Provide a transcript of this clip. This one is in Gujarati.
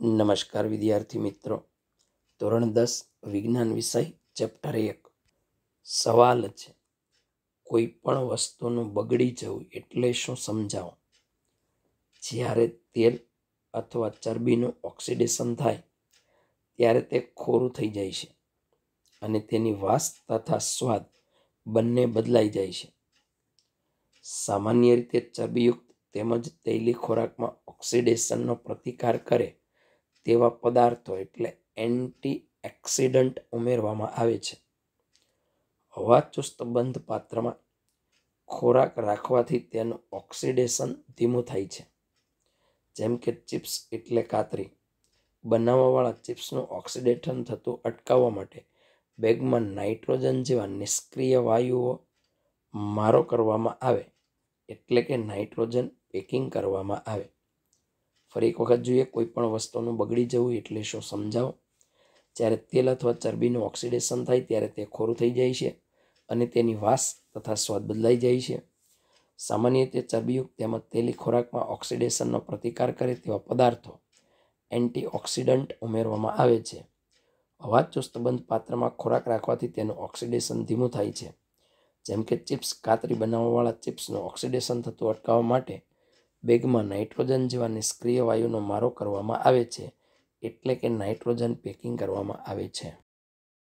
નમસ્કાર વિદ્યાર્થી મિત્રો ધોરણ દસ વિજ્ઞાન વિષય ચેપ્ટર એક સવાલ છે કોઈ પણ વસ્તુનું બગડી જવું એટલે શું સમજાવો જ્યારે તેલ અથવા ચરબીનું ઓક્સિડેશન થાય ત્યારે તે ખોરું થઈ જાય છે અને તેની વાસ તથા સ્વાદ બંને બદલાઈ જાય છે સામાન્ય રીતે ચરબીયુક્ત તેમજ તૈલી ખોરાકમાં ઓક્સિડેશનનો પ્રતિકાર કરે તેવા પદાર્થો એટલે એન્ટી એક્સિડન્ટ ઉમેરવામાં આવે છે હવા ચુસ્ત બંધ પાત્રમાં ખોરાક રાખવાથી તેનું ઓક્સિડેશન ધીમું થાય છે જેમ કે ચિપ્સ એટલે કાતરી બનાવવાવાળા ચિપ્સનું ઓક્સિડેશન થતું અટકાવવા માટે બેગમાં નાઇટ્રોજન જેવા નિષ્ક્રિય વાયુઓ મારો કરવામાં આવે એટલે કે નાઇટ્રોજન પેકિંગ કરવામાં આવે ફરી એક વખત જોઈએ કોઈપણ વસ્તુનું બગડી જવું એટલે શું સમજાવો જ્યારે તેલ અથવા ચરબીનું ઓક્સિડેશન થાય ત્યારે તે ખોરું થઈ જાય છે અને તેની વાસ તથા સ્વાદ બદલાઈ જાય છે સામાન્ય રીતે ચરબીયુક્ત તેમજ તેલી ખોરાકમાં ઓક્સિડેશનનો પ્રતિકાર કરે તેવા પદાર્થો એન્ટીઓક્સિડન્ટ ઉમેરવામાં આવે છે હવા ચુસ્તબંધ પાત્રમાં ખોરાક રાખવાથી તેનું ઓક્સિડેશન ધીમું થાય છે જેમ કે ચિપ્સ કાતરી બનાવવાવાળા ચિપ્સનું ઓક્સિડેશન થતું અટકાવવા માટે બેગમાં નાઇટ્રોજન જેવા નિષ્ક્રિય વાયુનો મારો કરવામાં આવે છે એટલે કે નાઇટ્રોજન પેકિંગ કરવામાં આવે છે